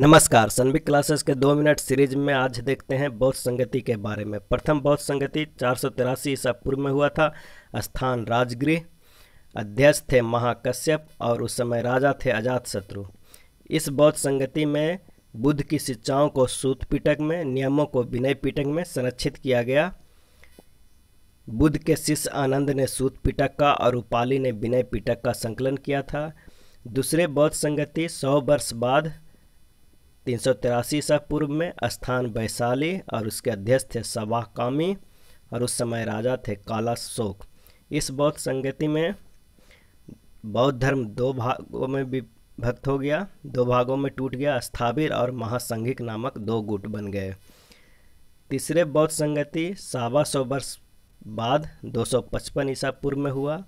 नमस्कार सनबिक क्लासेस के दो मिनट सीरीज में आज देखते हैं बौद्ध संगति के बारे में प्रथम बौद्ध संगति चार सौ तिरासी ईसा पूर्व में हुआ था स्थान राजगृह अध्यक्ष थे महाकश्यप और उस समय राजा थे अजात शत्रु इस बौद्ध संगति में बुद्ध की शिक्षाओं को सूत पीटक में नियमों को विनय पीटक में संरक्षित किया गया बुद्ध के शिष्य आनंद ने सूत पीटक का और उपाली ने विनय पीटक का संकलन किया था दूसरे बौद्ध संगति सौ वर्ष बाद तीन सौ तिरासी ईसा पूर्व में स्थान वैशाली और उसके अध्यक्ष थे सवाह कामी और उस समय राजा थे काला शोक इस बौद्ध संगति में बौद्ध धर्म दो भागों में विभक्त हो गया दो भागों में टूट गया स्थाविर और महासंघिक नामक दो गुट बन गए तीसरे बौद्ध संगति सावा सौ वर्ष बाद 255 ईसा पूर्व में हुआ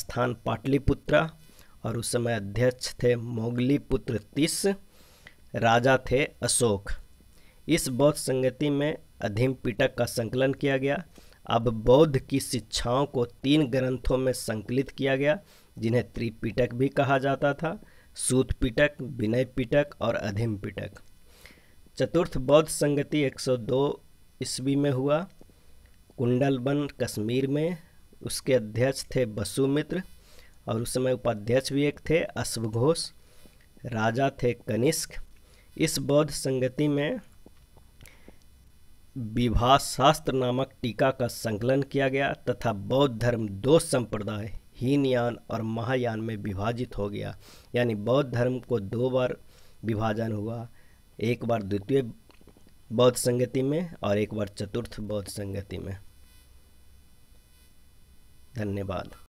स्थान पाटलिपुत्रा और उस समय अध्यक्ष थे मोगली पुत्र तीस राजा थे अशोक इस बौद्ध संगति में अधिम पिटक का संकलन किया गया अब बौद्ध की शिक्षाओं को तीन ग्रंथों में संकलित किया गया जिन्हें त्रिपिटक भी कहा जाता था सूत पिटक विनय पिटक और अधिम पिटक चतुर्थ बौद्ध संगति 102 ईस्वी में हुआ कुंडलबन कश्मीर में उसके अध्यक्ष थे बसुमित्र और उस समय उपाध्यक्ष भी एक थे अश्वघोष राजा थे कनिष्क इस बौद्ध संगति में विवाह शास्त्र नामक टीका का संकलन किया गया तथा बौद्ध धर्म दो संप्रदाय हीनयान और महायान में विभाजित हो गया यानी बौद्ध धर्म को दो बार विभाजन हुआ एक बार द्वितीय बौद्ध संगति में और एक बार चतुर्थ बौद्ध संगति में धन्यवाद